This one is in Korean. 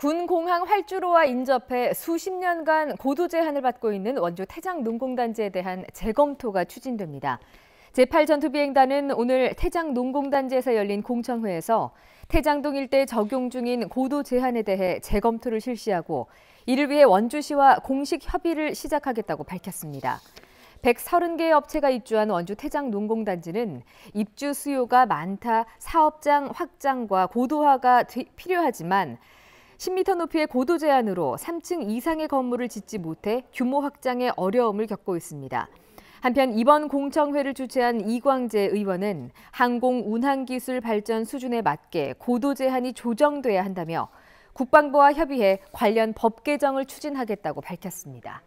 군 공항 활주로와 인접해 수십 년간 고도 제한을 받고 있는 원주 태장 농공단지에 대한 재검토가 추진됩니다. 제8전투비행단은 오늘 태장 농공단지에서 열린 공청회에서 태장동 일대 적용 중인 고도 제한에 대해 재검토를 실시하고 이를 위해 원주시와 공식 협의를 시작하겠다고 밝혔습니다. 1 3 0개 업체가 입주한 원주 태장 농공단지는 입주 수요가 많다 사업장 확장과 고도화가 필요하지만 10m 높이의 고도 제한으로 3층 이상의 건물을 짓지 못해 규모 확장에 어려움을 겪고 있습니다. 한편 이번 공청회를 주최한 이광재 의원은 항공 운항 기술 발전 수준에 맞게 고도 제한이 조정돼야 한다며 국방부와 협의해 관련 법 개정을 추진하겠다고 밝혔습니다.